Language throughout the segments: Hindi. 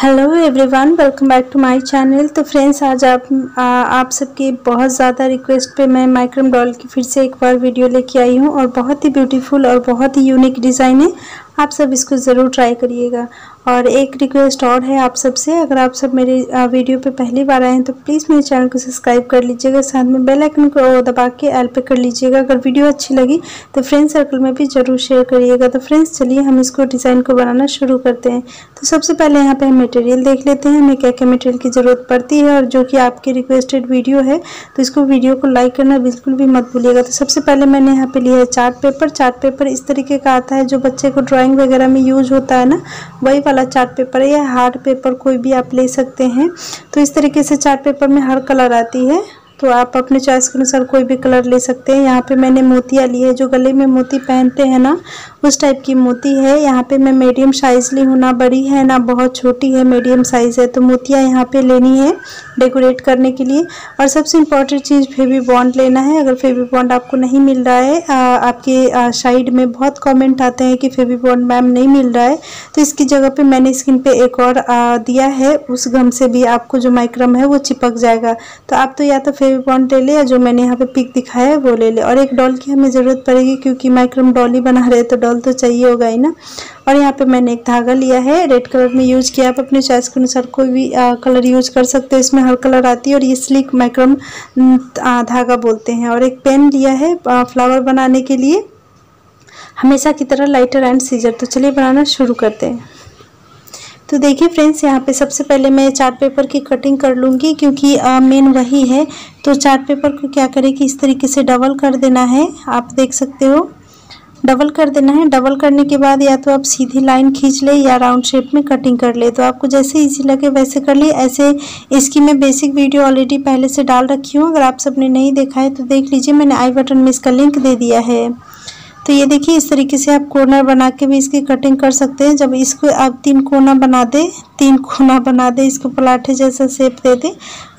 hello everyone welcome back to my channel तो फ्रेंड्स आज आप आ, आप सबकी बहुत ज़्यादा रिक्वेस्ट पे मैं माइक्रम डॉल की फिर से एक बार वीडियो लेके आई हूँ और बहुत ही ब्यूटीफुल और बहुत ही यूनिक डिज़ाइन है आप सब इसको ज़रूर ट्राई करिएगा और एक रिक्वेस्ट और है आप सबसे अगर आप सब मेरे वीडियो पे पहली बार आए हैं तो प्लीज़ मेरे चैनल को सब्सक्राइब कर लीजिएगा साथ में बेल आइकन को दबा के एल पे कर लीजिएगा अगर वीडियो अच्छी लगी तो फ्रेंड सर्कल में भी ज़रूर शेयर करिएगा तो फ्रेंड्स चलिए हम इसको डिज़ाइन को बनाना शुरू करते हैं तो सबसे पहले यहाँ पर हम मटेरियल देख लेते हैं हमें क्या क्या मटेरियल की ज़रूरत पड़ती है और जो कि आपकी रिक्वेस्टेड वीडियो है तो इसको वीडियो को लाइक करना बिल्कुल भी मत भूलिएगा तो सबसे पहले मैंने यहाँ पर लिया है चार्ट पेपर चार्ट पेपर इस तरीके का आता है जो बच्चे को ड्राॅइंग ड्राइंग वगैरह में यूज होता है ना वही वाला चार्ट पेपर है या हार्ड पेपर कोई भी आप ले सकते हैं तो इस तरीके से चार्ट पेपर में हर कलर आती है तो आप अपने चॉइस के अनुसार कोई भी कलर ले सकते हैं यहाँ पे मैंने मोतियाँ ली है जो गले में मोती पहनते हैं ना उस टाइप की मोती है यहाँ पे मैं मीडियम साइज़ ली हूँ ना बड़ी है ना बहुत छोटी है मीडियम साइज़ है तो मोतियाँ यहाँ पे लेनी है डेकोरेट करने के लिए और सबसे इम्पॉर्टेंट चीज़ फेवी बॉन्ड लेना है अगर फेवी बॉन्ड आपको नहीं मिल रहा है आ, आपके साइड में बहुत कमेंट आते हैं कि फेवी बॉन्ड मैम नहीं मिल रहा है तो इसकी जगह पर मैंने स्किन पर एक और आ, दिया है उस गम से भी आपको जो माइक्रम है वो चिपक जाएगा तो आप तो या तो फेवी बॉन्ड ले लें या जो मैंने यहाँ पे पिक दिखाया है वो ले लें और एक डॉल की हमें ज़रूरत पड़ेगी क्योंकि माइक्रम डॉल ही बना रहे तो डॉल तो चाहिए होगा ही ना और यहाँ पे मैंने एक धागा लिया है रेड कलर में यूज़ किया आप अपने चॉइस के अनुसार कोई भी आ, कलर यूज़ कर सकते हो इसमें हर कलर आती है और ये स्लिक मैक्रम धागा बोलते हैं और एक पेन लिया है आ, फ्लावर बनाने के लिए हमेशा की तरह लाइटर एंड सीजर तो चलिए बनाना शुरू करते हैं तो देखिए फ्रेंड्स यहाँ पे सबसे पहले मैं चार्ट पेपर की कटिंग कर लूँगी क्योंकि मेन वही है तो चार्ट पेपर को क्या करें कि इस तरीके से डबल कर देना है आप देख सकते हो डबल कर देना है डबल करने के बाद या तो आप सीधी लाइन खींच ले या राउंड शेप में कटिंग कर ले तो आपको जैसे इजी लगे वैसे कर ले ऐसे इसकी मैं बेसिक वीडियो ऑलरेडी पहले से डाल रखी हूँ अगर आप सबने नहीं देखा है तो देख लीजिए मैंने आई बटन में इसका लिंक दे दिया है तो ये देखिए इस तरीके से आप कॉर्नर बना के भी इसकी कटिंग कर सकते हैं जब इसको आप तीन कोना बना दें तीन कोना बना दें इसको पलाठे जैसा शेप दे दें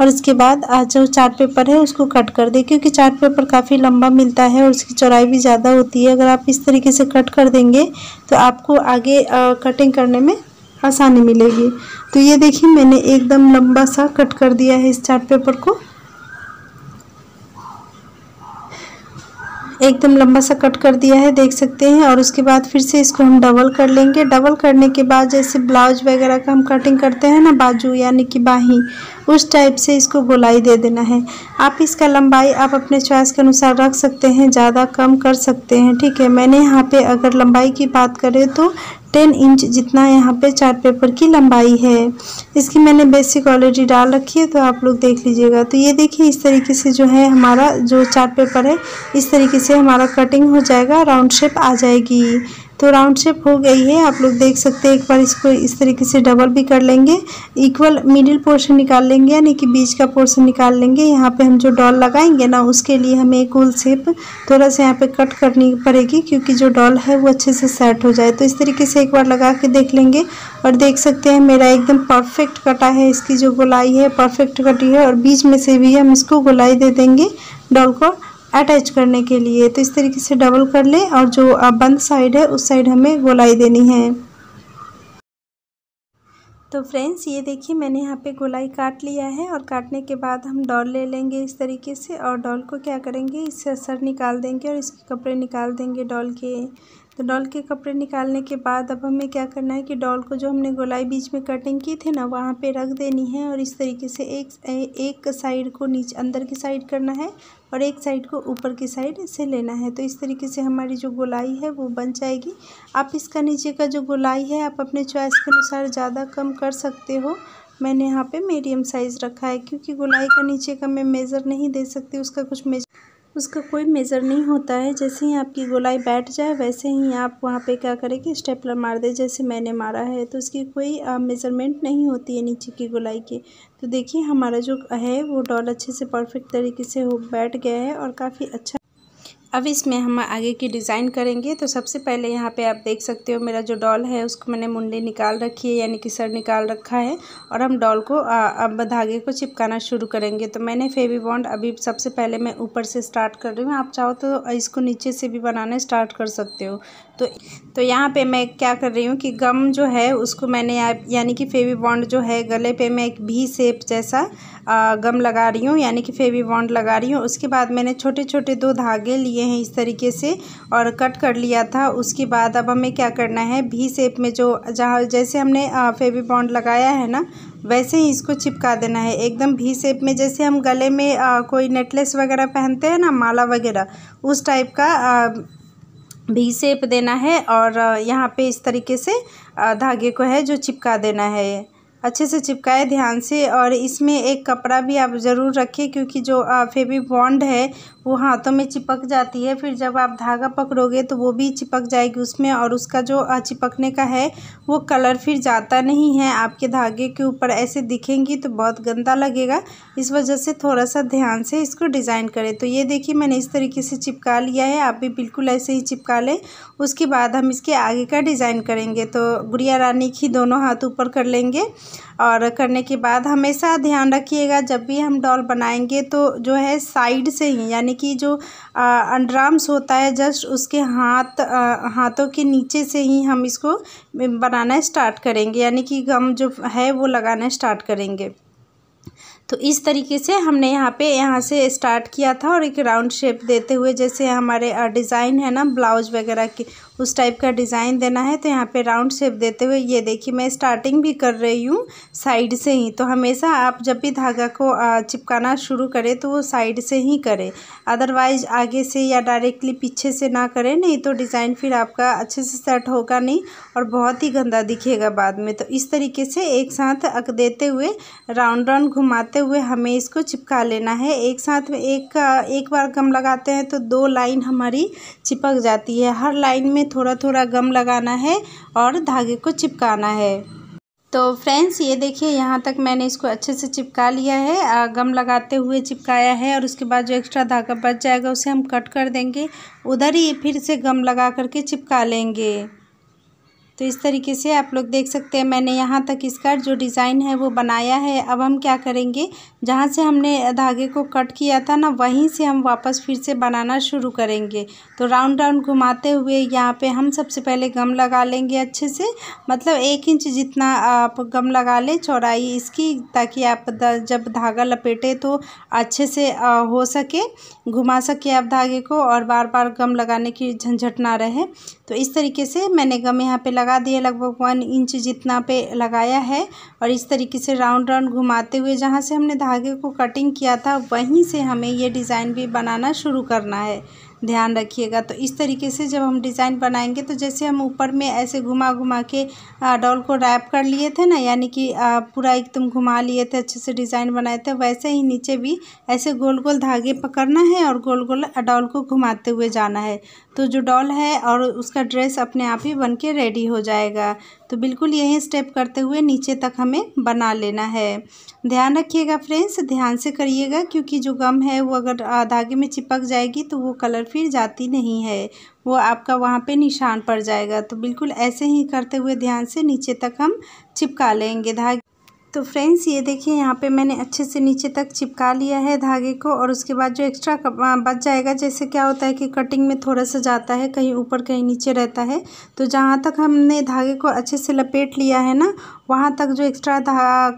और इसके बाद आज जो चार्ट पेपर है उसको कट कर दें क्योंकि चार्ट पेपर काफ़ी लंबा मिलता है और उसकी चौड़ाई भी ज़्यादा होती है अगर आप इस तरीके से कट कर देंगे तो आपको आगे आ, कटिंग करने में आसानी मिलेगी तो ये देखिए मैंने एकदम लंबा सा कट कर दिया है इस चार्ट पेपर को एकदम लंबा सा कट कर दिया है देख सकते हैं और उसके बाद फिर से इसको हम डबल कर लेंगे डबल करने के बाद जैसे ब्लाउज वगैरह का हम कटिंग करते हैं ना बाजू यानी कि बाही उस टाइप से इसको गोलाई दे देना है आप इसका लंबाई आप अपने चॉइस के अनुसार रख सकते हैं ज़्यादा कम कर सकते हैं ठीक है मैंने यहाँ पे अगर लंबाई की बात करें तो टेन इंच जितना यहाँ पे चार्ट पेपर की लंबाई है इसकी मैंने बेसिक ऑलरेडी डाल रखी है तो आप लोग देख लीजिएगा तो ये देखिए इस तरीके से जो है हमारा जो चार्ट पेपर है इस तरीके से हमारा कटिंग हो जाएगा राउंड शेप आ जाएगी तो राउंड शेप हो गई है आप लोग देख सकते हैं एक बार इसको इस तरीके से डबल भी कर लेंगे इक्वल मिडिल पोर्शन निकाल लेंगे यानी कि बीच का पोर्शन निकाल लेंगे यहाँ पे हम जो डॉल लगाएंगे ना उसके लिए हमें एक गोल शेप थोड़ा सा यहाँ पे कट करनी पड़ेगी क्योंकि जो डॉल है वो अच्छे से सेट हो जाए तो इस तरीके से एक बार लगा के देख लेंगे और देख सकते हैं मेरा एकदम परफेक्ट कटा है इसकी जो गुलाई है परफेक्ट कटी है और बीच में से भी हम इसको गुलाई दे देंगे डॉल को अटैच करने के लिए तो इस तरीके से डबल कर लें और जो बंद साइड है उस साइड हमें गोलाई देनी है तो फ्रेंड्स ये देखिए मैंने यहाँ पे गोलाई काट लिया है और काटने के बाद हम डॉल ले लेंगे इस तरीके से और डॉल को क्या करेंगे इससे असर निकाल देंगे और इसके कपड़े निकाल देंगे डॉल के तो डॉल के कपड़े निकालने के बाद अब हमें क्या करना है कि डॉल को जो हमने गोलाई बीच में कटिंग की थी ना वहाँ पे रख देनी है और इस तरीके से एक एक साइड को नीचे अंदर की साइड करना है और एक साइड को ऊपर की साइड से लेना है तो इस तरीके से हमारी जो गोलाई है वो बन जाएगी आप इसका नीचे का जो गोलाई है आप अपने चॉइस के अनुसार ज़्यादा कम कर सकते हो मैंने यहाँ पे मीडियम साइज़ रखा है क्योंकि गोलाई का नीचे का मैं मेज़र नहीं दे सकती उसका कुछ मेजर उसका कोई मेज़र नहीं होता है जैसे ही आपकी गोलाई बैठ जाए वैसे ही आप वहाँ पे क्या करें कि स्टेपलर मार दे जैसे मैंने मारा है तो उसकी कोई मेज़रमेंट नहीं होती है नीचे की गोलाई की तो देखिए हमारा जो है वो डॉल अच्छे से परफेक्ट तरीके से हो बैठ गया है और काफ़ी अच्छा अब इसमें हम आगे की डिज़ाइन करेंगे तो सबसे पहले यहाँ पे आप देख सकते हो मेरा जो डॉल है उसको मैंने मुंडी निकाल रखी है यानी कि सर निकाल रखा है और हम डॉल को आ, अब धागे को चिपकाना शुरू करेंगे तो मैंने फेवी बॉन्ड अभी सबसे पहले मैं ऊपर से स्टार्ट कर रही हूँ आप चाहो तो इसको नीचे से भी बनाना स्टार्ट कर सकते हो तो तो यहाँ पे मैं क्या कर रही हूँ कि गम जो है उसको मैंने यानी कि फेवी बॉन्ड जो है गले पे मैं एक भी सेप जैसा गम लगा रही हूँ यानी कि फेवी बॉन्ड लगा रही हूँ उसके बाद मैंने छोटे छोटे दो धागे लिए हैं इस तरीके से और कट कर लिया था उसके बाद अब हमें क्या करना है भी सेप में जो जहाँ जैसे हमने फेवी बॉन्ड लगाया है ना वैसे ही इसको चिपका देना है एकदम भी सेप में जैसे हम गले में आ, कोई नेकलेस वगैरह पहनते हैं ना माला वगैरह उस टाइप का आ, भी सेप देना है और यहाँ पे इस तरीके से धागे को है जो चिपका देना है अच्छे से चिपकाए ध्यान से और इसमें एक कपड़ा भी आप ज़रूर रखें क्योंकि जो फेवी बॉन्ड है वो हाथों में चिपक जाती है फिर जब आप धागा पकड़ोगे तो वो भी चिपक जाएगी उसमें और उसका जो चिपकने का है वो कलर फिर जाता नहीं है आपके धागे के ऊपर ऐसे दिखेंगी तो बहुत गंदा लगेगा इस वजह से थोड़ा सा ध्यान से इसको डिज़ाइन करें तो ये देखिए मैंने इस तरीके से चिपका लिया है आप भी बिल्कुल ऐसे ही चिपका लें उसके बाद हम इसके आगे का डिज़ाइन करेंगे तो गुड़िया रानी की दोनों हाथ ऊपर कर लेंगे और करने के बाद हमेशा ध्यान रखिएगा जब भी हम डॉल बनाएंगे तो जो है साइड से ही यानी कि जो अंडराम्स होता है जस्ट उसके हाथ आ, हाथों के नीचे से ही हम इसको बनाना स्टार्ट करेंगे यानी कि गम जो है वो लगाना स्टार्ट करेंगे तो इस तरीके से हमने यहाँ पे यहाँ से स्टार्ट किया था और एक राउंड शेप देते हुए जैसे हमारे डिज़ाइन है ना ब्लाउज वगैरह की उस टाइप का डिज़ाइन देना है तो यहाँ पे राउंड शेप देते हुए ये देखिए मैं स्टार्टिंग भी कर रही हूँ साइड से ही तो हमेशा आप जब भी धागा को चिपकाना शुरू करें तो वो साइड से ही करें अदरवाइज आगे से या डायरेक्टली पीछे से ना करें नहीं तो डिज़ाइन फिर आपका अच्छे से सेट होगा नहीं और बहुत ही गंदा दिखेगा बाद में तो इस तरीके से एक साथ अक देते हुए राउंड राउंड घुमाते लगाते हुए हमें इसको चिपका लेना है एक साथ में एक एक बार गम लगाते हैं तो दो लाइन हमारी चिपक जाती है हर लाइन में थोड़ा थोड़ा गम लगाना है और धागे को चिपकाना है तो फ्रेंड्स ये देखिए यहाँ तक मैंने इसको अच्छे से चिपका लिया है गम लगाते हुए चिपकाया है और उसके बाद जो एक्स्ट्रा धागा बच जाएगा उसे हम कट कर देंगे उधर ही फिर से गम लगा करके चिपका लेंगे तो इस तरीके से आप लोग देख सकते हैं मैंने यहाँ तक इसका जो डिज़ाइन है वो बनाया है अब हम क्या करेंगे जहाँ से हमने धागे को कट किया था ना वहीं से हम वापस फिर से बनाना शुरू करेंगे तो राउंड राउंड घुमाते हुए यहाँ पे हम सबसे पहले गम लगा लेंगे अच्छे से मतलब एक इंच जितना आप गम लगा लें चौड़ाई इसकी ताकि आप जब धागा लपेटे तो अच्छे से हो सके घुमा सके आप धागे को और बार बार गम लगाने की झंझट ना रहे तो इस तरीके से मैंने गम यहाँ पर लगा दिया लगभग वन इंच जितना पे लगाया है और इस तरीके से राउंड राउंड घुमाते हुए जहाँ से हमने धागे को कटिंग किया था वहीं से हमें ये डिज़ाइन भी बनाना शुरू करना है ध्यान रखिएगा तो इस तरीके से जब हम डिज़ाइन बनाएंगे तो जैसे हम ऊपर में ऐसे घुमा घुमा के डॉल को रैप कर लिए थे ना यानी कि पूरा एकदम घुमा लिए थे अच्छे से डिज़ाइन बनाए थे वैसे ही नीचे भी ऐसे गोल गोल धागे पकड़ना है और गोल गोल डॉल को घुमाते हुए जाना है तो जो डॉल है और उसका ड्रेस अपने आप ही बन के रेडी हो जाएगा तो बिल्कुल यही स्टेप करते हुए नीचे तक हमें बना लेना है ध्यान रखिएगा फ्रेंड्स ध्यान से करिएगा क्योंकि जो गम है वो अगर धागे में चिपक जाएगी तो वो कलर फिर जाती नहीं है वो आपका वहाँ पे निशान पड़ जाएगा तो बिल्कुल ऐसे ही करते हुए ध्यान से नीचे तक हम चिपका लेंगे धागे तो फ्रेंड्स ये देखिए यहाँ पे मैंने अच्छे से नीचे तक चिपका लिया है धागे को और उसके बाद जो एक्स्ट्रा बच जाएगा जैसे क्या होता है कि कटिंग में थोड़ा सा जाता है कहीं ऊपर कहीं नीचे रहता है तो जहाँ तक हमने धागे को अच्छे से लपेट लिया है ना वहाँ तक जो एक्स्ट्रा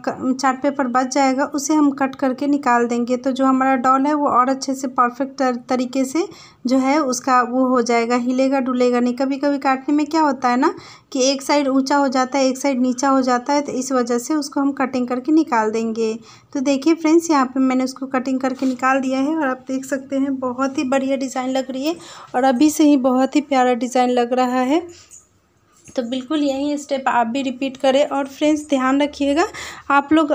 चार्ट पेपर बच जाएगा उसे हम कट करके निकाल देंगे तो जो हमारा डॉल है वो और अच्छे से परफेक्ट तरीके से जो है उसका वो हो जाएगा हिलेगा डुलेगा नहीं कभी कभी काटने में क्या होता है ना कि एक साइड ऊंचा हो जाता है एक साइड नीचा हो जाता है तो इस वजह से उसको हम कटिंग करके निकाल देंगे तो देखिए फ्रेंड्स यहाँ पर मैंने उसको कटिंग करके निकाल दिया है और आप देख सकते हैं बहुत ही बढ़िया डिज़ाइन लग रही है और अभी से ही बहुत ही प्यारा डिज़ाइन लग रहा है तो बिल्कुल यही स्टेप आप भी रिपीट करें और फ्रेंड्स ध्यान रखिएगा आप लोग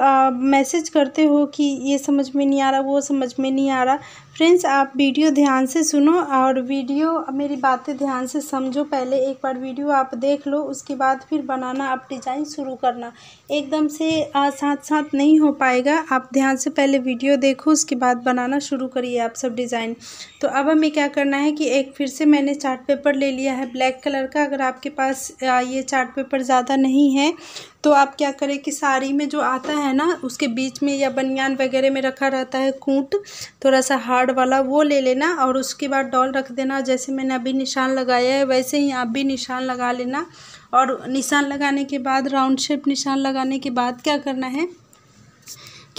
मैसेज करते हो कि ये समझ में नहीं आ रहा वो समझ में नहीं आ रहा फ्रेंड्स आप वीडियो ध्यान से सुनो और वीडियो मेरी बातें ध्यान से समझो पहले एक बार वीडियो आप देख लो उसके बाद फिर बनाना आप डिज़ाइन शुरू करना एकदम से आ, साथ साथ नहीं हो पाएगा आप ध्यान से पहले वीडियो देखो उसके बाद बनाना शुरू करिए आप सब डिज़ाइन तो अब हमें क्या करना है कि एक फिर से मैंने चार्ट पेपर ले लिया है ब्लैक कलर का अगर आपके पास ये चार्ट पेपर ज़्यादा नहीं है तो आप क्या करें कि साड़ी में जो आता है ना उसके बीच में या बनियान वगैरह में रखा रहता है कूट थोड़ा सा हार्ड वाला वो ले लेना और उसके बाद डॉल रख देना जैसे मैंने अभी निशान लगाया है वैसे ही आप भी निशान लगा लेना और निशान लगाने के बाद राउंड शेप निशान लगाने के बाद क्या करना है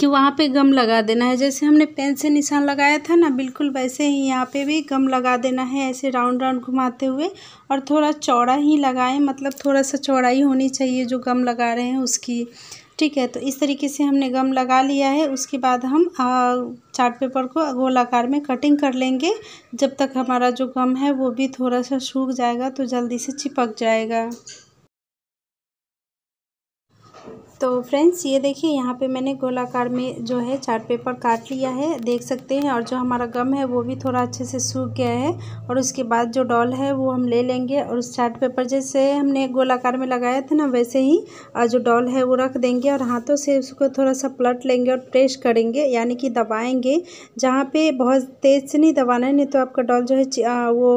कि वहाँ पे गम लगा देना है जैसे हमने पेन से निशान लगाया था ना बिल्कुल वैसे ही यहाँ पे भी गम लगा देना है ऐसे राउंड राउंड घुमाते हुए और थोड़ा चौड़ा ही लगाएं मतलब थोड़ा सा चौड़ाई होनी चाहिए जो गम लगा रहे हैं उसकी ठीक है तो इस तरीके से हमने गम लगा लिया है उसके बाद हम चार्ट पेपर को गोलाकार में कटिंग कर लेंगे जब तक हमारा जो गम है वो भी थोड़ा सा सूख जाएगा तो जल्दी से चिपक जाएगा तो फ्रेंड्स ये देखिए यहाँ पे मैंने गोलाकार में जो है चार्ट पेपर काट लिया है देख सकते हैं और जो हमारा गम है वो भी थोड़ा अच्छे से सूख गया है और उसके बाद जो डॉल है वो हम ले लेंगे और उस चार्ट पेपर जैसे हमने गोलाकार में लगाया था ना वैसे ही जो डॉल है वो रख देंगे और हाथों से उसको थोड़ा सा पलट लेंगे और प्रेस करेंगे यानी कि दबाएँगे जहाँ पर बहुत तेज़ से नहीं दबाना है नहीं तो आपका डॉल जो है वो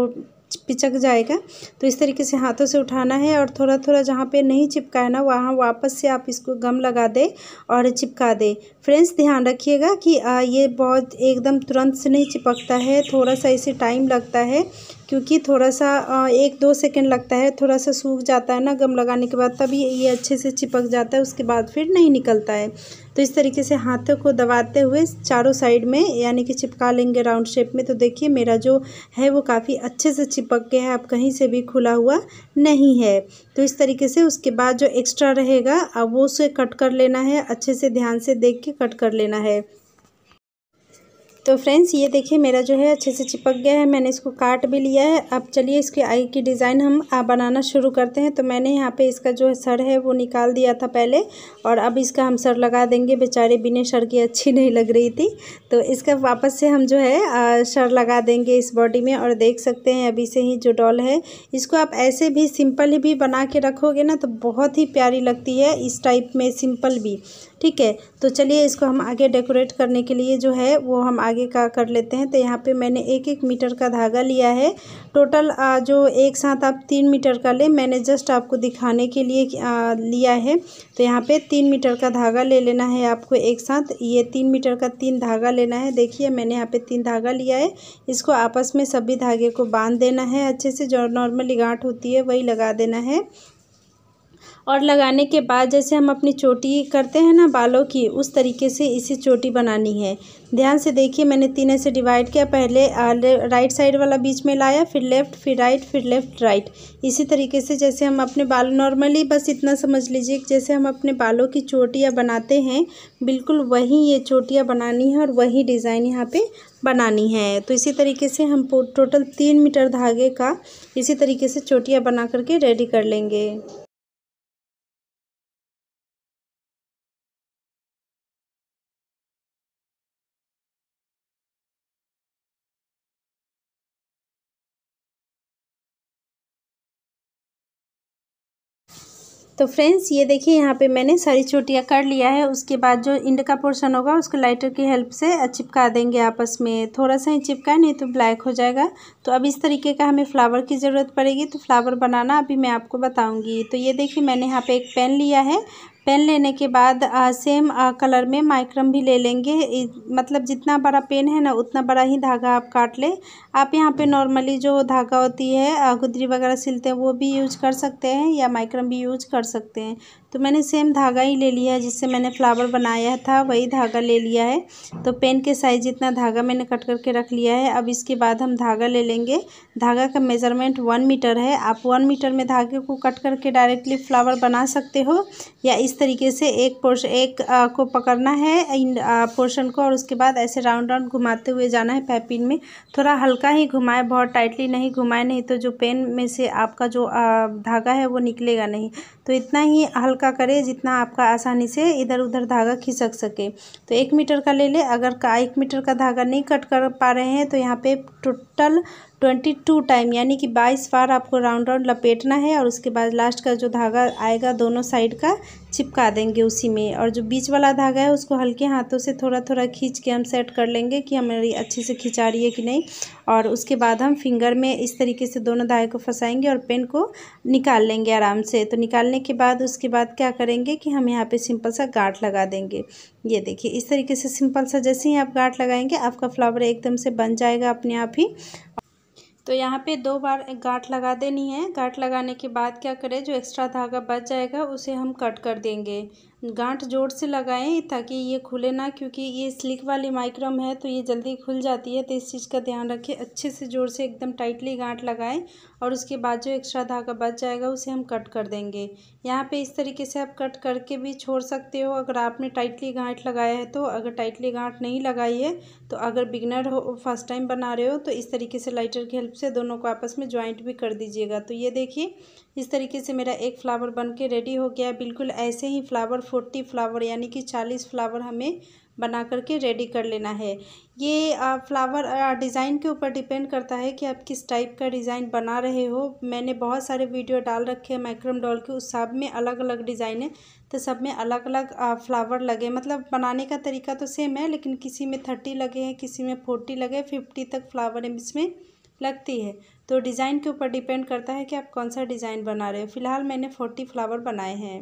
पिचक जाएगा तो इस तरीके से हाथों से उठाना है और थोड़ा थोड़ा जहाँ पे नहीं चिपका है ना वहाँ वापस से आप इसको गम लगा दें और चिपका दें फ्रेंड्स ध्यान रखिएगा कि ये बहुत एकदम तुरंत से नहीं चिपकता है थोड़ा सा इसे टाइम लगता है क्योंकि थोड़ा सा एक दो सेकेंड लगता है थोड़ा सा सूख जाता है ना गम लगाने के बाद तभी ये अच्छे से चिपक जाता है उसके बाद फिर नहीं निकलता है तो इस तरीके से हाथों को दबाते हुए चारों साइड में यानी कि चिपका लेंगे राउंड शेप में तो देखिए मेरा जो है वो काफ़ी अच्छे से चिपक गया है आप कहीं से भी खुला हुआ नहीं है तो इस तरीके से उसके बाद जो एक्स्ट्रा रहेगा अब वो उसे कट कर लेना है अच्छे से ध्यान से देख के कट कर लेना है तो फ्रेंड्स ये देखिए मेरा जो है अच्छे से चिपक गया है मैंने इसको काट भी लिया है अब चलिए इसके आई की डिज़ाइन हम बनाना शुरू करते हैं तो मैंने यहाँ पे इसका जो है सर है वो निकाल दिया था पहले और अब इसका हम सर लगा देंगे बेचारे बिना सर की अच्छी नहीं लग रही थी तो इसका वापस से हम जो है सर लगा देंगे इस बॉडी में और देख सकते हैं अभी से ही जो डॉल है इसको आप ऐसे भी सिंपल भी बना के रखोगे ना तो बहुत ही प्यारी लगती है इस टाइप में सिंपल भी ठीक है तो चलिए इसको हम आगे डेकोरेट करने के लिए जो है वो हम आगे का कर लेते हैं तो यहाँ पे मैंने एक एक मीटर का धागा लिया है टोटल जो एक साथ आप तीन मीटर का लें मैंने जस्ट आपको दिखाने के लिए लिया है तो यहाँ पे तीन मीटर का धागा ले लेना है आपको एक साथ ये तीन मीटर का तीन धागा लेना है देखिए मैंने यहाँ पर तीन धागा लिया है इसको आपस में सभी धागे को बांध देना है अच्छे से जो नॉर्मली गांठ होती है वही लगा देना है और लगाने के बाद जैसे हम अपनी चोटी करते हैं ना बालों की उस तरीके से इसे चोटी बनानी है ध्यान से देखिए मैंने तीन ऐसे डिवाइड किया पहले राइट साइड वाला बीच में लाया फिर लेफ़्ट फिर राइट फिर लेफ़्ट राइट इसी तरीके से जैसे हम अपने बाल नॉर्मली बस इतना समझ लीजिए जैसे हम अपने बालों की चोटियाँ बनाते हैं बिल्कुल वही ये चोटियाँ बनानी है और वही डिज़ाइन यहाँ पर बनानी है तो इसी तरीके से हम टोटल तीन मीटर धागे का इसी तरीके से चोटियाँ बना करके रेडी कर लेंगे तो फ्रेंड्स ये देखिए यहाँ पे मैंने सारी चोटियाँ कर लिया है उसके बाद जो इंड का पोर्शन होगा उसको लाइटर की हेल्प से चिपका देंगे आपस में थोड़ा सा ही चिपका नहीं तो ब्लैक हो जाएगा तो अब इस तरीके का हमें फ्लावर की ज़रूरत पड़ेगी तो फ्लावर बनाना अभी मैं आपको बताऊँगी तो ये देखिए मैंने यहाँ पर एक पेन लिया है पेन लेने के बाद आ, सेम आ, कलर में माइक्रम भी ले लेंगे मतलब जितना बड़ा पेन है ना उतना बड़ा ही धागा आप काट ले आप यहाँ पे नॉर्मली जो धागा होती है गुदरी वगैरह सिलते हैं वो भी यूज कर सकते हैं या माइक्रम भी यूज कर सकते हैं तो मैंने सेम धागा ही ले लिया है जिससे मैंने फ्लावर बनाया था वही धागा ले लिया है तो पेन के साइज़ जितना धागा मैंने कट करके रख लिया है अब इसके बाद हम धागा ले लेंगे धागा का मेज़रमेंट वन मीटर है आप वन मीटर में धागे को कट करके डायरेक्टली फ्लावर बना सकते हो या इस तरीके से एक पोर्शन एक आ, को पकड़ना है इन पोर्शन को और उसके बाद ऐसे राउंड राउंड घुमाते हुए जाना है पैपिन में थोड़ा हल्का ही घुमाएं बहुत टाइटली नहीं घुमाएं नहीं तो जो पेन में से आपका जो धागा है वो निकलेगा नहीं तो इतना ही हल्का का करें जितना आपका आसानी से इधर उधर धागा खिसक सके तो एक मीटर का ले लें अगर का एक मीटर का धागा नहीं कट कर पा रहे हैं तो यहाँ पे टोटल ट्वेंटी टू टाइम यानी कि बाईस बार आपको राउंड राउंड लपेटना है और उसके बाद लास्ट का जो धागा आएगा दोनों साइड का चिपका देंगे उसी में और जो बीच वाला धागा है उसको हल्के हाथों से थोड़ा थोड़ा खींच के हम सेट कर लेंगे कि हमारी अच्छे से खिंचा रही है कि नहीं और उसके बाद हम फिंगर में इस तरीके से दोनों धागे को फंसाएंगे और पेन को निकाल लेंगे आराम से तो निकालने के बाद उसके बाद क्या करेंगे कि हम यहाँ पर सिंपल सा गाँट लगा देंगे ये देखिए इस तरीके से सिंपल सा जैसे ही आप गाँट लगाएंगे आपका फ्लावर एकदम से बन जाएगा अपने आप ही तो यहाँ पे दो बार गांठ लगा देनी है गांठ लगाने के बाद क्या करें जो एक्स्ट्रा धागा बच जाएगा उसे हम कट कर देंगे गांठ जोर से लगाएं ताकि ये खुले ना क्योंकि ये स्लिक वाली माइक्रम है तो ये जल्दी खुल जाती है तो इस चीज़ का ध्यान रखें अच्छे से जोर से एकदम टाइटली गांठ लगाएं और उसके बाद जो एक्स्ट्रा धागा बच जाएगा उसे हम कट कर देंगे यहाँ पे इस तरीके से आप कट करके भी छोड़ सकते हो अगर आपने टाइटली गांठ लगाया है तो अगर टाइटली गांठ नहीं लगाई है तो अगर बिगनर हो फर्स्ट टाइम बना रहे हो तो इस तरीके से लाइटर की हेल्प से दोनों को आपस में ज्वाइंट भी कर दीजिएगा तो ये देखिए इस तरीके से मेरा एक फ्लावर बन के रेडी हो गया बिल्कुल ऐसे ही फ्लावर फोर्टी फ्लावर यानी कि चालीस फ्लावर हमें बना करके रेडी कर लेना है ये आ, फ्लावर डिज़ाइन के ऊपर डिपेंड करता है कि आप किस टाइप का डिज़ाइन बना रहे हो मैंने बहुत सारे वीडियो डाल रखे हैं माइक्रम डॉल के उस सब में अलग अलग डिज़ाइन है तो सब में अलग अलग आ, फ्लावर लगे मतलब बनाने का तरीका तो सेम है लेकिन किसी में थर्टी लगे हैं किसी में फोर्टी लगे फिफ्टी तक फ्लावर इसमें लगती है तो डिज़ाइन के ऊपर डिपेंड करता है कि आप कौन सा डिज़ाइन बना रहे हो फ़िलहाल मैंने फोर्टी फ्लावर बनाए हैं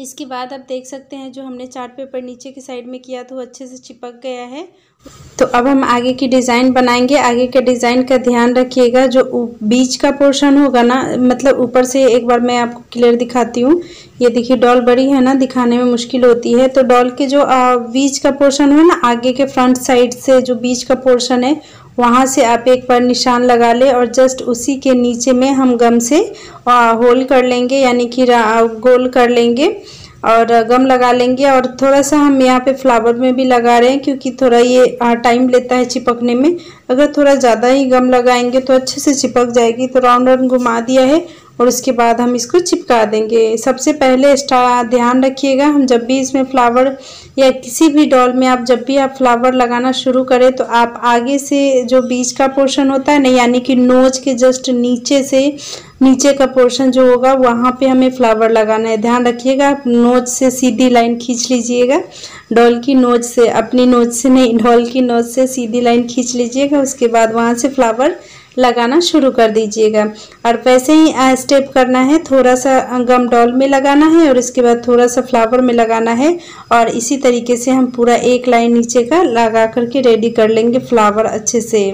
इसके बाद आप देख सकते हैं जो हमने चार्ट पेपर नीचे की साइड में किया तो वो अच्छे से चिपक गया है तो अब हम आगे की डिज़ाइन बनाएंगे आगे के डिज़ाइन का ध्यान रखिएगा जो बीच का पोर्शन होगा ना मतलब ऊपर से एक बार मैं आपको क्लियर दिखाती हूँ ये देखिए डॉल बड़ी है ना दिखाने में मुश्किल होती है तो डॉल के जो बीच का पोर्शन है ना आगे के फ्रंट साइड से जो बीच का पोर्शन है वहाँ से आप एक बार निशान लगा ले और जस्ट उसी के नीचे में हम गम से होल कर लेंगे यानी कि गोल कर लेंगे और गम लगा लेंगे और थोड़ा सा हम यहाँ पे फ्लावर में भी लगा रहे हैं क्योंकि थोड़ा ये टाइम लेता है चिपकने में अगर थोड़ा ज़्यादा ही गम लगाएंगे तो अच्छे से चिपक जाएगी तो राउंड राउंड घुमा दिया है और उसके बाद हम इसको चिपका देंगे सबसे पहले ध्यान रखिएगा हम जब भी इसमें फ्लावर या किसी भी डॉल में आप जब भी आप फ्लावर लगाना शुरू करें तो आप आगे से जो बीच का पोर्शन होता है ना यानी कि नोज के जस्ट नीचे से नीचे का पोर्शन जो होगा वहाँ पे हमें फ्लावर लगाना है ध्यान रखिएगा आप नोज से सीधी लाइन खींच लीजिएगा डॉल की नोज से अपनी नोज से नहीं डॉल की नोज से सीधी लाइन खींच लीजिएगा उसके बाद वहाँ से फ्लावर लगाना शुरू कर दीजिएगा और वैसे ही स्टेप करना है थोड़ा सा गम डॉल में लगाना है और इसके बाद थोड़ा सा फ्लावर में लगाना है और इसी तरीके से हम पूरा एक लाइन नीचे का लगा करके रेडी कर लेंगे फ्लावर अच्छे से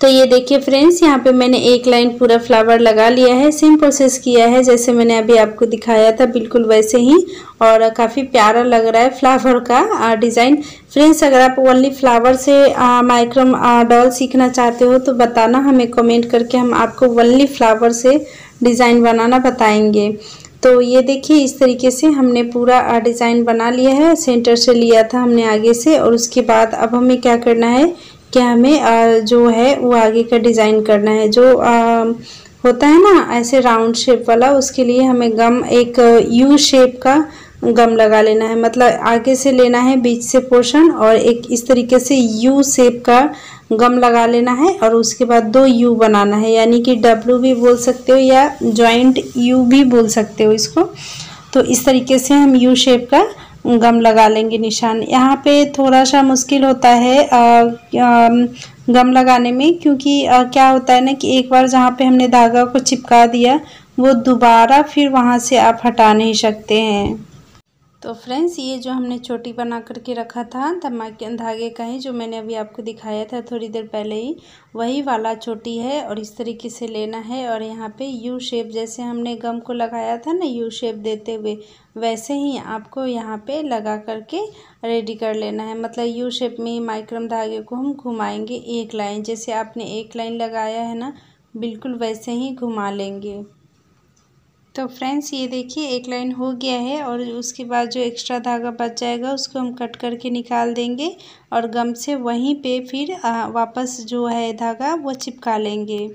तो ये देखिए फ्रेंड्स यहाँ पे मैंने एक लाइन पूरा फ्लावर लगा लिया है सेम प्रोसेस किया है जैसे मैंने अभी आपको दिखाया था बिल्कुल वैसे ही और काफ़ी प्यारा लग रहा है फ्लावर का डिज़ाइन फ्रेंड्स अगर आप ओनली फ्लावर से माइक्रम डॉल सीखना चाहते हो तो बताना हमें कमेंट करके हम आपको ओनली फ्लावर से डिज़ाइन बनाना बताएंगे तो ये देखिए इस तरीके से हमने पूरा डिज़ाइन बना लिया है सेंटर से लिया था हमने आगे से और उसके बाद अब हमें क्या करना है कि हमें जो है वो आगे का डिज़ाइन करना है जो होता है ना ऐसे राउंड शेप वाला उसके लिए हमें गम एक यू शेप का गम लगा लेना है मतलब आगे से लेना है बीच से पोर्शन और एक इस तरीके से यू शेप का गम लगा लेना है और उसके बाद दो यू बनाना है यानी कि डब्लू भी बोल सकते हो या जॉइंट यू भी बोल सकते हो इसको तो इस तरीके से हम यू शेप का गम लगा लेंगे निशान यहाँ पे थोड़ा सा मुश्किल होता है आ, आ, गम लगाने में क्योंकि आ, क्या होता है ना कि एक बार जहाँ पे हमने धागा को चिपका दिया वो दोबारा फिर वहाँ से आप हटा नहीं सकते हैं तो फ्रेंड्स ये जो हमने चोटी बना करके रखा था धागे का ही जो मैंने अभी आपको दिखाया था थोड़ी देर पहले ही वही वाला चोटी है और इस तरीके से लेना है और यहाँ पे यू शेप जैसे हमने गम को लगाया था ना यू शेप देते हुए वैसे ही आपको यहाँ पे लगा करके रेडी कर लेना है मतलब यू शेप में ही माइक्रम धागे को हम घुमाएँगे एक लाइन जैसे आपने एक लाइन लगाया है ना बिल्कुल वैसे ही घुमा लेंगे तो फ्रेंड्स ये देखिए एक लाइन हो गया है और उसके बाद जो एक्स्ट्रा धागा बच जाएगा उसको हम कट करके निकाल देंगे और गम से वहीं पे फिर वापस जो है धागा वो चिपका लेंगे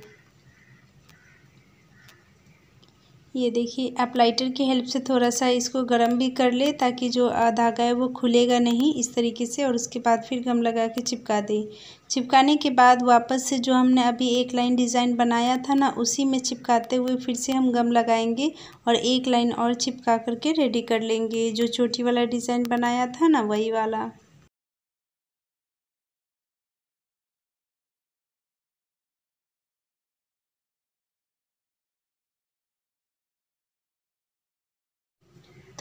ये देखिए आप लाइटर की हेल्प से थोड़ा सा इसको गर्म भी कर ले ताकि जो धागा है वो खुलेगा नहीं इस तरीके से और उसके बाद फिर गम लगा के चिपका दें चिपकाने के बाद वापस से जो हमने अभी एक लाइन डिज़ाइन बनाया था ना उसी में चिपकाते हुए फिर से हम गम लगाएंगे और एक लाइन और चिपका करके रेडी कर लेंगे जो चोटी वाला डिज़ाइन बनाया था ना वही वाला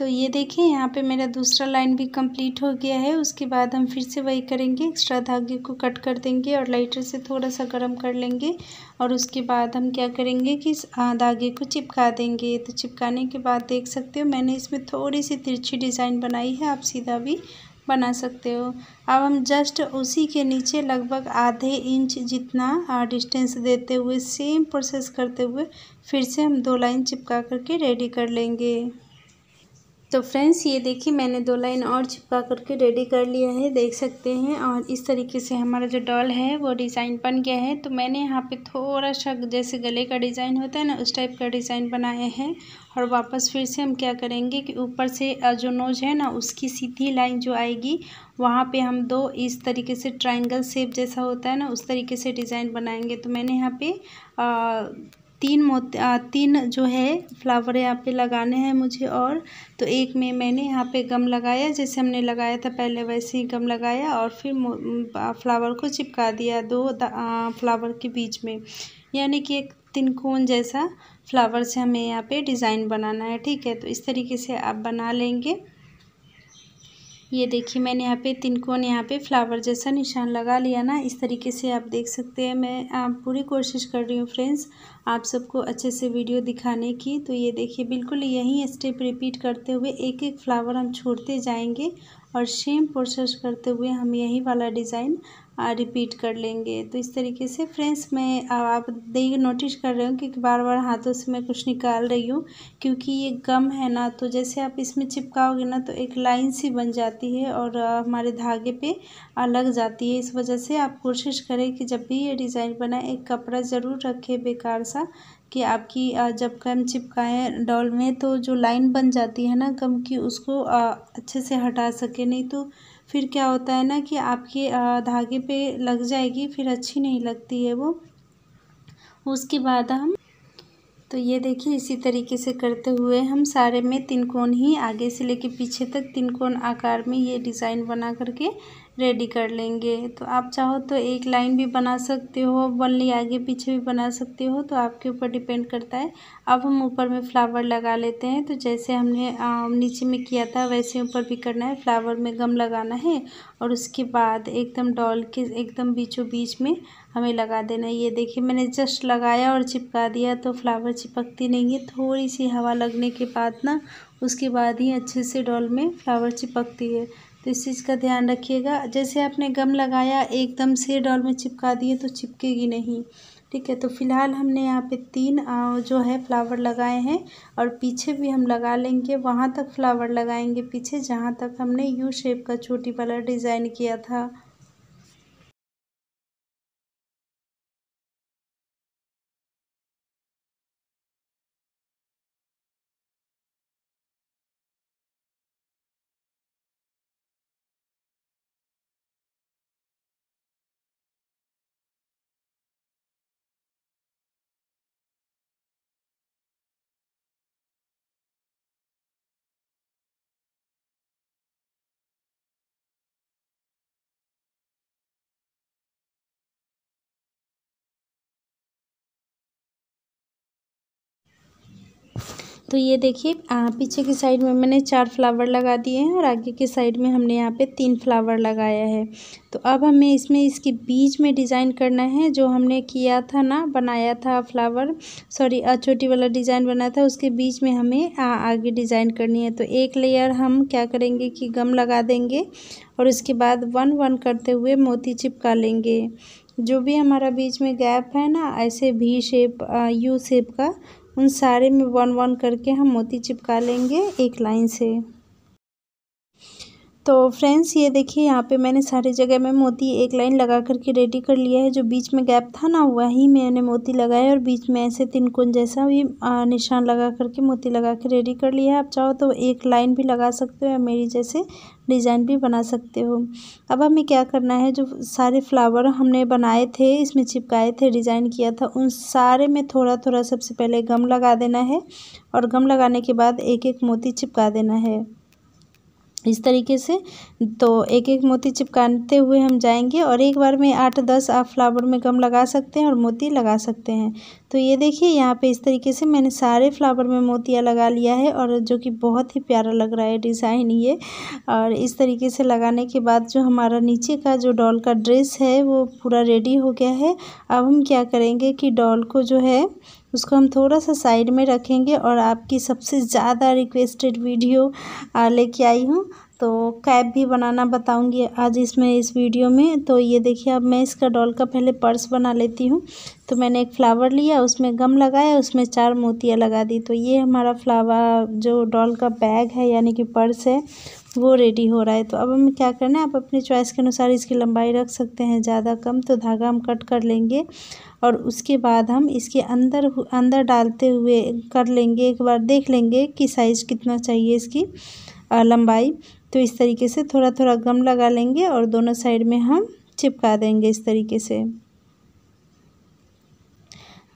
तो ये देखिए यहाँ पे मेरा दूसरा लाइन भी कंप्लीट हो गया है उसके बाद हम फिर से वही करेंगे एक्स्ट्रा धागे को कट कर देंगे और लाइटर से थोड़ा सा गर्म कर लेंगे और उसके बाद हम क्या करेंगे कि धागे को चिपका देंगे तो चिपकाने के बाद देख सकते हो मैंने इसमें थोड़ी सी तिरछी डिज़ाइन बनाई है आप सीधा भी बना सकते हो अब हम जस्ट उसी के नीचे लगभग आधे इंच जितना डिस्टेंस देते हुए सेम प्रोसेस करते हुए फिर से हम दो लाइन चिपका करके रेडी कर लेंगे तो फ्रेंड्स ये देखिए मैंने दो लाइन और चिपका करके रेडी कर लिया है देख सकते हैं और इस तरीके से हमारा जो डॉल है वो डिज़ाइन बन गया है तो मैंने यहाँ पे थोड़ा सा जैसे गले का डिज़ाइन होता है ना उस टाइप का डिज़ाइन बनाया है और वापस फिर से हम क्या करेंगे कि ऊपर से जो नोज है ना उसकी सीधी लाइन जो आएगी वहाँ पर हम दो इस तरीके से ट्राइंगल शेप जैसा होता है ना उस तरीके से डिज़ाइन बनाएंगे तो मैंने यहाँ पर तीन मोत तीन जो है फ्लावर यहाँ पे लगाने हैं मुझे और तो एक में मैंने यहाँ पे गम लगाया जैसे हमने लगाया था पहले वैसे ही गम लगाया और फिर फ्लावर को चिपका दिया दो आ, फ्लावर के बीच में यानी कि एक तिनकोन जैसा फ्लावर से हमें यहाँ पे डिज़ाइन बनाना है ठीक है तो इस तरीके से आप बना लेंगे ये देखिए मैंने यहाँ पे कोन यहाँ पे फ्लावर जैसा निशान लगा लिया ना इस तरीके से आप देख सकते हैं मैं आप पूरी कोशिश कर रही हूँ फ्रेंड्स आप सबको अच्छे से वीडियो दिखाने की तो ये देखिए बिल्कुल यही स्टेप रिपीट करते हुए एक एक फ्लावर हम छोड़ते जाएंगे और सेम प्रोसेस करते हुए हम यही वाला डिज़ाइन रिपीट कर लेंगे तो इस तरीके से फ्रेंड्स मैं आप देखिए नोटिस कर रहे हो कि बार बार हाथों से मैं कुछ निकाल रही हूँ क्योंकि ये गम है ना तो जैसे आप इसमें चिपकाओगे ना तो एक लाइन सी बन जाती है और हमारे धागे पे लग जाती है इस वजह से आप कोशिश करें कि जब भी ये डिज़ाइन बनाए एक कपड़ा ज़रूर रखें बेकार सा कि आपकी जब गम चिपकाएँ डॉल में तो जो लाइन बन जाती है ना गम की उसको अच्छे से हटा सके नहीं तो फिर क्या होता है ना कि आपके धागे पे लग जाएगी फिर अच्छी नहीं लगती है वो उसके बाद हम तो ये देखिए इसी तरीके से करते हुए हम सारे में तीन कोण ही आगे से लेके पीछे तक तीन कोण आकार में ये डिज़ाइन बना करके रेडी कर लेंगे तो आप चाहो तो एक लाइन भी बना सकते हो बनली आगे पीछे भी बना सकते हो तो आपके ऊपर डिपेंड करता है अब हम ऊपर में फ्लावर लगा लेते हैं तो जैसे हमने आ, नीचे में किया था वैसे ऊपर भी करना है फ्लावर में गम लगाना है और उसके बाद एकदम डॉल के एकदम बीचों बीच में हमें लगा देना है ये देखिए मैंने जस्ट लगाया और चिपका दिया तो फ्लावर चिपकती नहीं है थोड़ी सी हवा लगने के बाद ना उसके बाद ही अच्छे से डॉल में फ्लावर चिपकती है तो इस चीज़ का ध्यान रखिएगा जैसे आपने गम लगाया एकदम से डॉल में चिपका दिए तो चिपकेगी नहीं ठीक है तो फिलहाल हमने यहाँ पे तीन जो है फ्लावर लगाए हैं और पीछे भी हम लगा लेंगे वहाँ तक फ्लावर लगाएंगे पीछे जहाँ तक हमने यू शेप का चोटी वाला डिज़ाइन किया था तो ये देखिए पीछे की साइड में मैंने चार फ्लावर लगा दिए हैं और आगे की साइड में हमने यहाँ पे तीन फ्लावर लगाया है तो अब हमें इसमें इसके बीच में डिज़ाइन करना है जो हमने किया था ना बनाया था फ्लावर सॉरी छोटी वाला डिज़ाइन बनाया था उसके बीच में हमें आ, आगे डिज़ाइन करनी है तो एक लेयर हम क्या करेंगे कि गम लगा देंगे और उसके बाद वन वन करते हुए मोती चिपका लेंगे जो भी हमारा बीच में गैप है ना ऐसे भी शेप यू शेप का उन सारे में वन वन करके हम मोती चिपका लेंगे एक लाइन से तो फ्रेंड्स ये देखिए यहाँ पे मैंने सारी जगह में मोती एक लाइन लगा करके रेडी कर लिया है जो बीच में गैप था ना वही मैंने मोती लगाया और बीच में ऐसे तीन कुंज जैसा भी निशान लगा करके मोती लगा के रेडी कर लिया है आप चाहो तो एक लाइन भी लगा सकते हो या मेरी जैसे डिज़ाइन भी बना सकते हो अब हमें क्या करना है जो सारे फ्लावर हमने बनाए थे इसमें चिपकाए थे डिज़ाइन किया था उन सारे में थोड़ा थोड़ा सबसे पहले गम लगा देना है और गम लगाने के बाद एक एक मोती चिपका देना है इस तरीके से तो एक एक मोती चिपकाते हुए हम जाएंगे और एक बार में आठ दस आप फ्लावर में गम लगा सकते हैं और मोती लगा सकते हैं तो ये देखिए यहाँ पे इस तरीके से मैंने सारे फ्लावर में मोतियाँ लगा लिया है और जो कि बहुत ही प्यारा लग रहा है डिज़ाइन ये और इस तरीके से लगाने के बाद जो हमारा नीचे का जो डॉल का ड्रेस है वो पूरा रेडी हो गया है अब हम क्या करेंगे कि डॉल को जो है उसको हम थोड़ा सा साइड में रखेंगे और आपकी सबसे ज़्यादा रिक्वेस्टेड वीडियो लेके आई हूँ तो कैप भी बनाना बताऊंगी आज इसमें इस वीडियो में तो ये देखिए अब मैं इसका डॉल का पहले पर्स बना लेती हूँ तो मैंने एक फ्लावर लिया उसमें गम लगाया उसमें चार मोतियाँ लगा दी तो ये हमारा फ्लावर जो डॉल का बैग है यानी कि पर्स है वो रेडी हो रहा है तो अब हम क्या करना है आप अपनी चॉइस के अनुसार इसकी लंबाई रख सकते हैं ज़्यादा कम तो धागा हम कट कर लेंगे और उसके बाद हम इसके अंदर अंदर डालते हुए कर लेंगे एक बार देख लेंगे कि साइज़ कितना चाहिए इसकी लंबाई तो इस तरीके से थोड़ा थोड़ा गम लगा लेंगे और दोनों साइड में हम चिपका देंगे इस तरीके से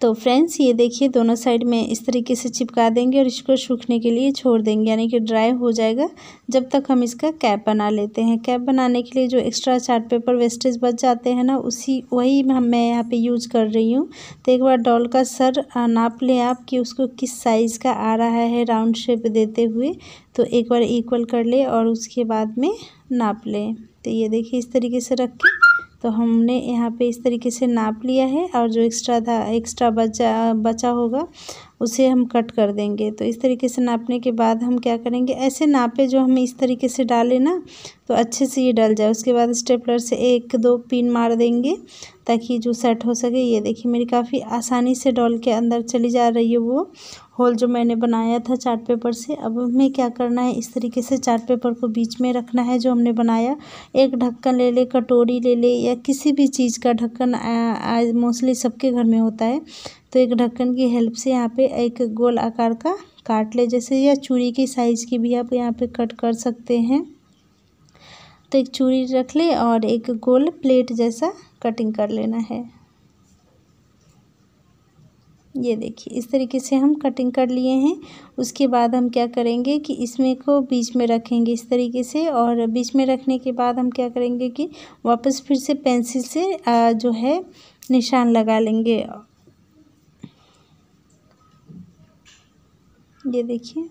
तो फ्रेंड्स ये देखिए दोनों साइड में इस तरीके से चिपका देंगे और इसको सूखने के लिए छोड़ देंगे यानी कि ड्राई हो जाएगा जब तक हम इसका कैप बना लेते हैं कैप बनाने के लिए जो एक्स्ट्रा चार्ट पेपर वेस्टेज बच जाते हैं ना उसी वही हम मैं यहाँ पे यूज कर रही हूँ तो एक बार डॉल का सर नाप लें आप कि उसको किस साइज़ का आ रहा है राउंड शेप देते हुए तो एक बार इक्वल कर लें और उसके बाद में नाप लें तो ये देखिए इस तरीके से रख के तो हमने यहाँ पे इस तरीके से नाप लिया है और जो एक्स्ट्रा था एक्स्ट्रा बचा बचा होगा उसे हम कट कर देंगे तो इस तरीके से नापने के बाद हम क्या करेंगे ऐसे नापे जो हम इस तरीके से डालें ना तो अच्छे से ये डल जाए उसके बाद स्टेपलर से एक दो पिन मार देंगे ताकि जो सेट हो सके ये देखिए मेरी काफ़ी आसानी से डॉल के अंदर चली जा रही है वो होल जो मैंने बनाया था चार्ट पेपर से अब हमें क्या करना है इस तरीके से चार्ट पेपर को बीच में रखना है जो हमने बनाया एक ढक्कन ले ले कटोरी ले ले या किसी भी चीज़ का ढक्कन आज मोस्टली सबके घर में होता है तो एक ढक्कन की हेल्प से यहाँ पे एक गोल आकार का काट ले जैसे या चूड़ी की साइज़ की भी आप यहाँ पे कट कर सकते हैं तो एक चूड़ी रख ले और एक गोल प्लेट जैसा कटिंग कर लेना है ये देखिए इस तरीके से हम कटिंग कर लिए हैं उसके बाद हम क्या करेंगे कि इसमें को बीच में रखेंगे इस तरीके से और बीच में रखने के बाद हम क्या करेंगे कि वापस फिर से पेंसिल से जो है निशान लगा लेंगे ये देखिए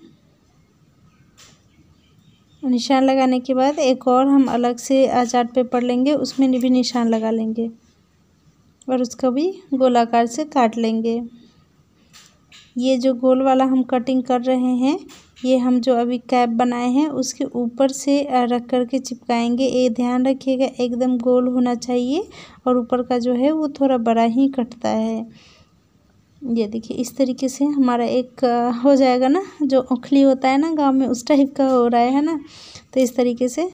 निशान लगाने के बाद एक और हम अलग से चार्ट पेपर लेंगे उसमें भी निशान लगा लेंगे और उसका भी गोलाकार से काट लेंगे ये जो गोल वाला हम कटिंग कर रहे हैं ये हम जो अभी कैप बनाए हैं उसके ऊपर से रख कर के चिपकाएंगे ये ध्यान रखिएगा एकदम गोल होना चाहिए और ऊपर का जो है वो थोड़ा बड़ा ही कटता है ये देखिए इस तरीके से हमारा एक हो जाएगा ना जो ओखली होता है ना गांव में उस टाइप का हो रहा है ना तो इस तरीके से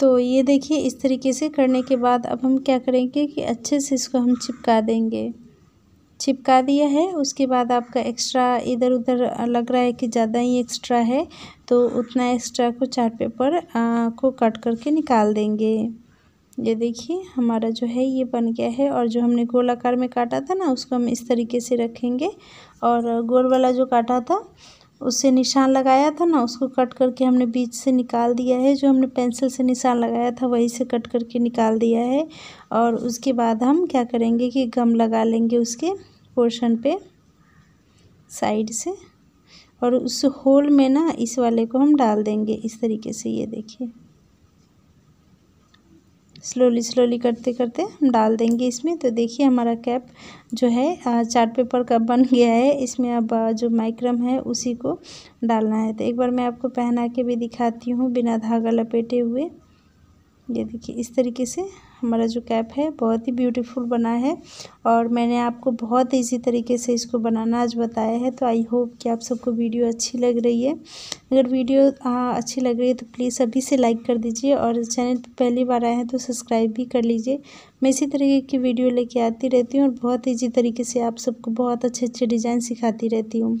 तो ये देखिए इस तरीके से करने के बाद अब हम क्या करेंगे कि अच्छे से इसको हम चिपका देंगे चिपका दिया है उसके बाद आपका एक्स्ट्रा इधर उधर लग रहा है कि ज़्यादा ही एक्स्ट्रा है तो उतना एक्स्ट्रा को चार्ट पेपर आ, को कट करके निकाल देंगे ये देखिए हमारा जो है ये बन गया है और जो हमने गोल आकार में काटा था ना उसको हम इस तरीके से रखेंगे और गोल वाला जो काटा था उससे निशान लगाया था ना उसको कट करके हमने बीच से निकाल दिया है जो हमने पेंसिल से निशान लगाया था वही से कट करके निकाल दिया है और उसके बाद हम क्या करेंगे कि गम लगा लेंगे उसके पोर्शन पे साइड से और उस होल में ना इस वाले को हम डाल देंगे इस तरीके से ये देखिए स्लोली स्लोली करते करते हम डाल देंगे इसमें तो देखिए हमारा कैप जो है चार्ट पेपर का बन गया है इसमें अब जो माइक्रम है उसी को डालना है तो एक बार मैं आपको पहना के भी दिखाती हूँ बिना धागा लपेटे हुए ये देखिए इस तरीके से हमारा जो कैप है बहुत ही ब्यूटीफुल बना है और मैंने आपको बहुत ईजी तरीके से इसको बनाना आज बताया है तो आई होप कि आप सबको वीडियो अच्छी लग रही है अगर वीडियो आ, अच्छी लग रही है तो प्लीज़ अभी से लाइक कर दीजिए और चैनल पर पहली बार आए हैं तो सब्सक्राइब भी कर लीजिए मैं इसी तरीके की वीडियो लेके आती रहती हूँ और बहुत ईजी तरीके से आप सबको बहुत अच्छे अच्छे डिज़ाइन सिखाती रहती हूँ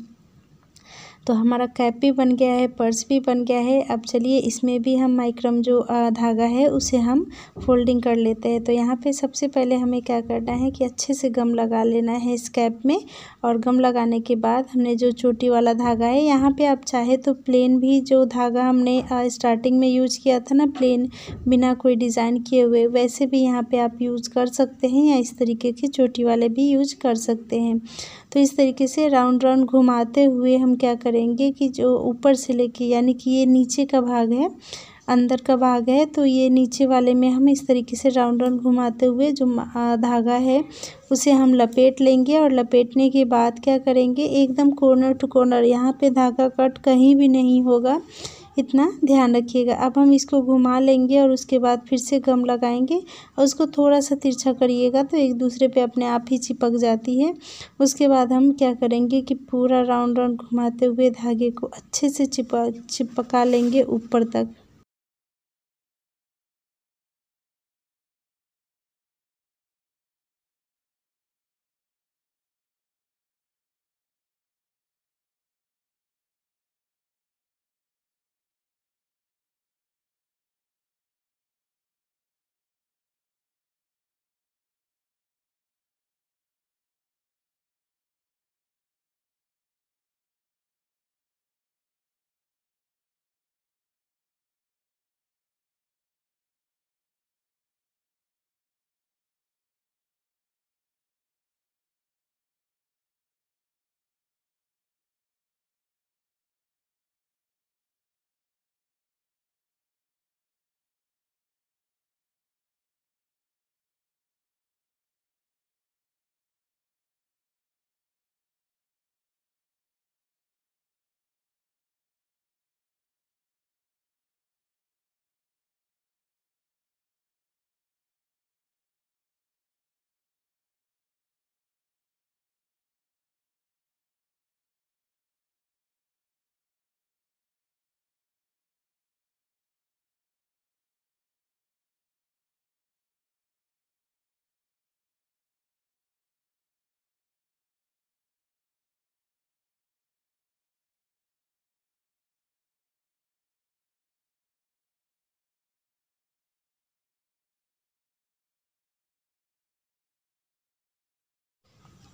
तो हमारा कैप भी बन गया है पर्स भी बन गया है अब चलिए इसमें भी हम माइक्रम जो धागा है उसे हम फोल्डिंग कर लेते हैं तो यहाँ पे सबसे पहले हमें क्या करना है कि अच्छे से गम लगा लेना है इस कैप में और गम लगाने के बाद हमने जो चोटी वाला धागा है यहाँ पे आप चाहे तो प्लेन भी जो धागा हमने स्टार्टिंग में यूज किया था ना प्लेन बिना कोई डिज़ाइन किए हुए वैसे भी यहाँ पर आप यूज़ कर सकते हैं या इस तरीके के चोटी वाले भी यूज कर सकते हैं तो इस तरीके से राउंड राउंड घुमाते हुए हम क्या करेंगे कि जो ऊपर से लेके यानी कि ये नीचे का भाग है अंदर का भाग है तो ये नीचे वाले में हम इस तरीके से राउंड राउंड घुमाते हुए जो धागा है उसे हम लपेट लेंगे और लपेटने के बाद क्या करेंगे एकदम कॉर्नर टू कॉर्नर यहाँ पे धागा कट कहीं भी नहीं होगा इतना ध्यान रखिएगा अब हम इसको घुमा लेंगे और उसके बाद फिर से गम लगाएंगे और उसको थोड़ा सा तिरछा करिएगा तो एक दूसरे पे अपने आप ही चिपक जाती है उसके बाद हम क्या करेंगे कि पूरा राउंड राउंड घुमाते हुए धागे को अच्छे से चिपा चिपका लेंगे ऊपर तक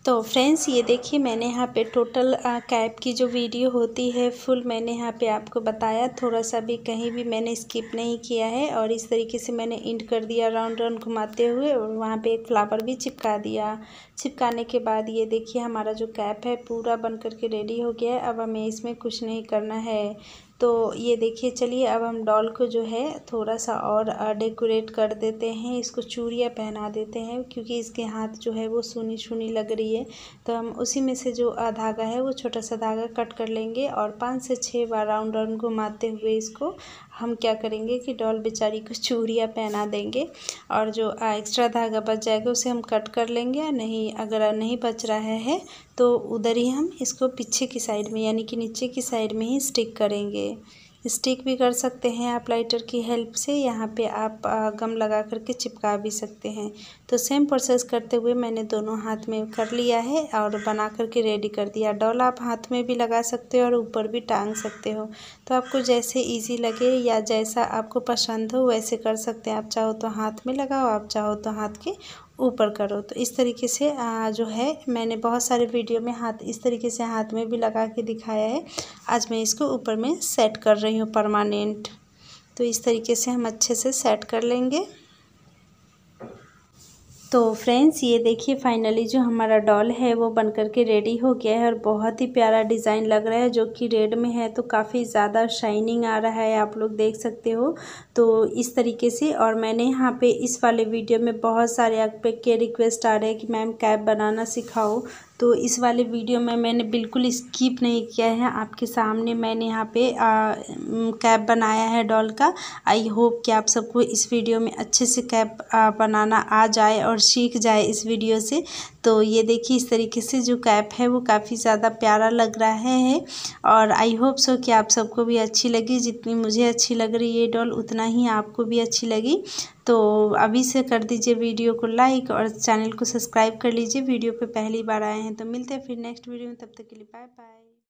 तो फ्रेंड्स ये देखिए मैंने यहाँ पे टोटल कैप की जो वीडियो होती है फुल मैंने यहाँ पे आपको बताया थोड़ा सा भी कहीं भी मैंने स्किप नहीं किया है और इस तरीके से मैंने इंड कर दिया राउंड राउंड घुमाते हुए और वहाँ पे एक फ्लावर भी चिपका दिया चिपकाने के बाद ये देखिए हमारा जो कैप है पूरा बन करके रेडी हो गया है अब हमें इसमें कुछ नहीं करना है तो ये देखिए चलिए अब हम डॉल को जो है थोड़ा सा और डेकोरेट कर देते हैं इसको चूड़ियाँ पहना देते हैं क्योंकि इसके हाथ जो है वो सुनी सुनी लग रही है तो हम उसी में से जो धागा है वो छोटा सा धागा कट कर लेंगे और पाँच से छः बार राउंड राउंड घुमाते हुए इसको हम क्या करेंगे कि डॉल बेचारी को चूड़ियाँ पहना देंगे और जो एक्स्ट्रा धागा बच जाएगा उसे हम कट कर लेंगे नहीं अगर नहीं बच रहा है तो उधर ही हम इसको पीछे की साइड में यानी कि नीचे की साइड में ही स्टिक करेंगे स्टिक भी कर सकते हैं आप लाइटर की हेल्प से यहाँ पे आप गम लगा करके चिपका भी सकते हैं तो सेम प्रोसेस करते हुए मैंने दोनों हाथ में कर लिया है और बना करके रेडी कर दिया डॉल आप हाथ में भी लगा सकते हो और ऊपर भी टांग सकते हो तो आपको जैसे ईजी लगे या जैसा आपको पसंद हो वैसे कर सकते हैं आप चाहो तो हाथ में लगाओ आप चाहो तो हाथ के ऊपर करो तो इस तरीके से आ, जो है मैंने बहुत सारे वीडियो में हाथ इस तरीके से हाथ में भी लगा के दिखाया है आज मैं इसको ऊपर में सेट कर रही हूँ परमानेंट तो इस तरीके से हम अच्छे से सेट कर लेंगे तो फ्रेंड्स ये देखिए फाइनली जो हमारा डॉल है वो बन कर के रेडी हो गया है और बहुत ही प्यारा डिज़ाइन लग रहा है जो कि रेड में है तो काफ़ी ज़्यादा शाइनिंग आ रहा है आप लोग देख सकते हो तो इस तरीके से और मैंने यहाँ पे इस वाले वीडियो में बहुत सारे आप के रिक्वेस्ट आ रहे हैं कि मैम कैप बनाना सिखाओ तो इस वाले वीडियो में मैंने बिल्कुल स्किप नहीं किया है आपके सामने मैंने यहाँ पे कैप बनाया है डॉल का आई होप कि आप सबको इस वीडियो में अच्छे से कैप बनाना आ जाए और सीख जाए इस वीडियो से तो ये देखिए इस तरीके से जो कैप है वो काफ़ी ज़्यादा प्यारा लग रहा है और आई होप सो कि आप सबको भी अच्छी लगी जितनी मुझे अच्छी लग रही है डॉल उतना ही आपको भी अच्छी लगी तो अभी से कर दीजिए वीडियो को लाइक और चैनल को सब्सक्राइब कर लीजिए वीडियो पे पहली बार आए हैं तो मिलते हैं फिर नेक्स्ट वीडियो में तब तक के लिए बाय बाय